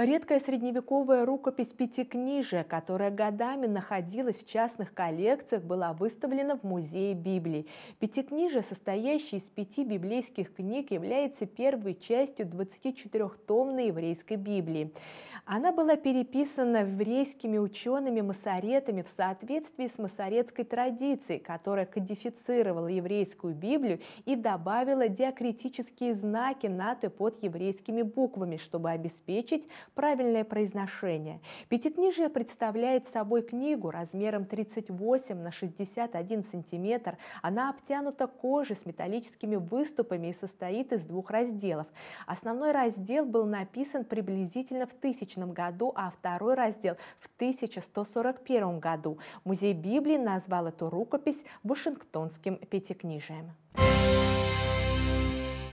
Редкая средневековая рукопись Пятикнижия, которая годами находилась в частных коллекциях, была выставлена в Музее Библии. Пятикнижие, состоящее из пяти библейских книг, является первой частью 24-томной еврейской Библии. Она была переписана еврейскими учеными-масоретами в соответствии с масоретской традицией, которая кодифицировала еврейскую Библию и добавила диакритические знаки над и под еврейскими буквами, чтобы обеспечить правильное произношение. Пятикнижие представляет собой книгу размером 38 на 61 сантиметр. Она обтянута кожей с металлическими выступами и состоит из двух разделов. Основной раздел был написан приблизительно в 1000 году, а второй раздел в 1141 году. Музей Библии назвал эту рукопись Вашингтонским пятикнижием. Thank you